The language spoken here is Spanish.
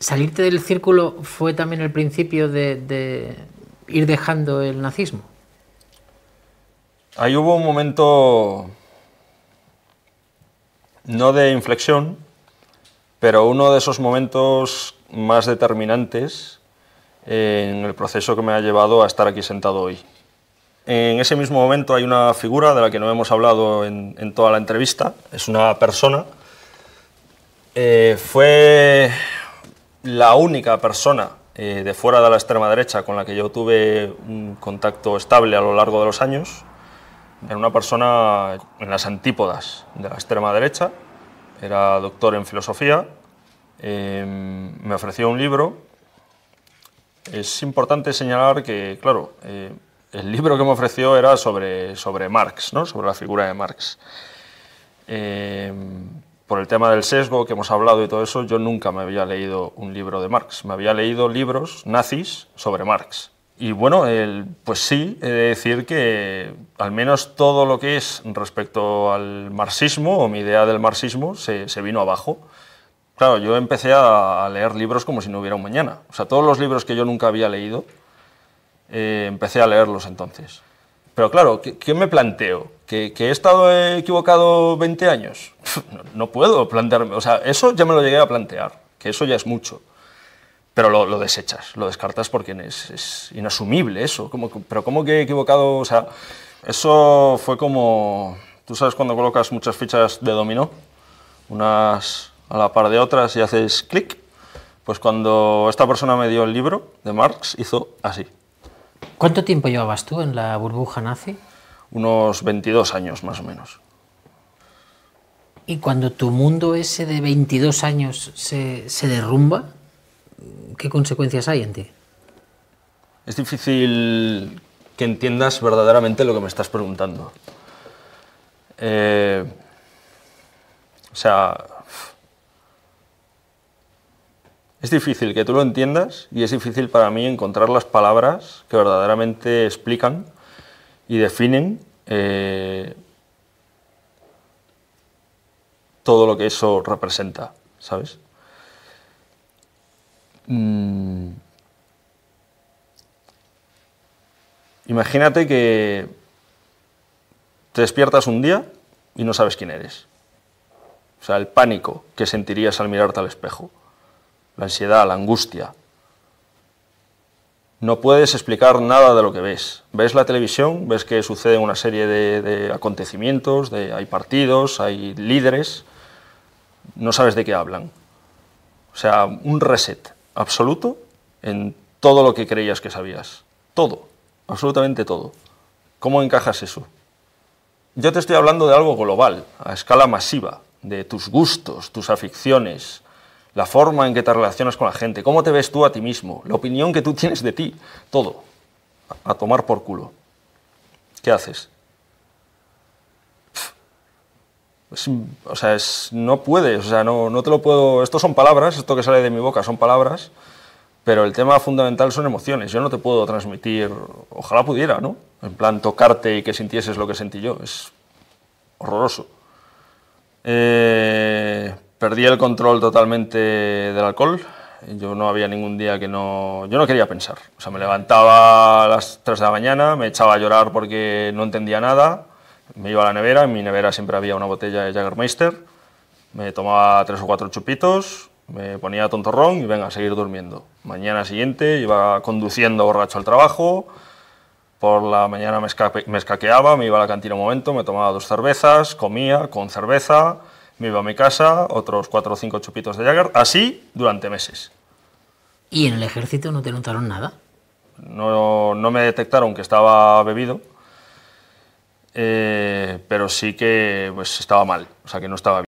¿Salirte del círculo fue también el principio de, ir dejando el nazismo? Ahí hubo un momento no de inflexión, pero uno de esos momentos más determinantes en el proceso que me ha llevado a estar aquí sentado hoy. En ese mismo momento hay una figura de la que no hemos hablado en, toda la entrevista, es una persona. Eh, fue la única persona eh, de fuera de la extrema derecha con la que yo tuve un contacto estable a lo largo de los años era una persona en las antípodas de la extrema derecha, era doctor en filosofía, em, me ofreció un libro. Es importante señalar que, claro, eh, el libro que me ofreció era sobre, sobre Marx, ¿no? sobre la figura de Marx. Em, por el tema del sesgo que hemos hablado y todo eso, yo nunca me había leído un libro de Marx. Me había leído libros nazis sobre Marx. Y bueno, el, pues sí, he de decir que al menos todo lo que es respecto al marxismo o mi idea del marxismo se, vino abajo. Claro, yo empecé a leer libros como si no hubiera un mañana. O sea, todos los libros que yo nunca había leído, eh, empecé a leerlos entonces. Pero claro, ¿qué, me planteo? ¿Que, ¿Que, he estado equivocado 20 años? no puedo plantearme, o sea, eso ya me lo llegué a plantear, que eso ya es mucho. Pero lo, desechas, lo descartas porque es, inasumible eso. Como, pero ¿cómo que he equivocado? O sea, eso fue como, tú sabes cuando colocas muchas fichas de dominó, unas a la par de otras y haces clic. Pues cuando esta persona me dio el libro de Marx, hizo así. ¿Cuánto tiempo llevabas tú en la burbuja nazi? Unos 22 años más o menos. Y cuando tu mundo ese de 22 años se, derrumba, ¿qué consecuencias hay en ti? Es difícil que entiendas verdaderamente lo que me estás preguntando. Eh, o sea, es difícil que tú lo entiendas y es difícil para mí encontrar las palabras que verdaderamente explican y definen eh, todo lo que eso representa, ¿sabes? Mm. Imagínate que te despiertas un día y no sabes quién eres. O sea, el pánico que sentirías al mirarte al espejo, la ansiedad, la angustia. No puedes explicar nada de lo que ves. Ves la televisión, ves que sucede una serie de, acontecimientos, hay partidos, hay líderes, no sabes de qué hablan. O sea, un reset absoluto en todo lo que creías que sabías. Todo, absolutamente todo. ¿Cómo encajas eso? Yo te estoy hablando de algo global, a escala masiva, de tus gustos, tus aficiones, la forma en que te relacionas con la gente, cómo te ves tú a ti mismo, la opinión que tú tienes de ti, todo. A tomar por culo. ¿Qué haces? o sea, no puedes, o sea, no, te lo puedo... Esto son palabras, esto que sale de mi boca son palabras, pero el tema fundamental son emociones. Yo no te puedo transmitir, ojalá pudiera, ¿no? En plan, tocarte y que sintieses lo que sentí yo. Es horroroso. Eh, perdí el control totalmente del alcohol. Yo no había ningún día que no... Yo no quería pensar. O sea, me levantaba a las 3 de la mañana, me echaba a llorar porque no entendía nada me iba a la nevera, en mi nevera siempre había una botella de jaggermeister me tomaba tres o cuatro chupitos, me ponía tontorrón y venga a seguir durmiendo. Mañana siguiente iba conduciendo borracho al trabajo, por la mañana me, escaqueaba, me iba a la cantina un momento, me tomaba dos cervezas, comía con cerveza, me iba a mi casa, otros cuatro o cinco chupitos de Jagger, así durante meses. ¿Y en el ejército no te notaron nada? No, no me detectaron que estaba bebido, eh, pero sí que pues, estaba mal, o sea que no estaba bien.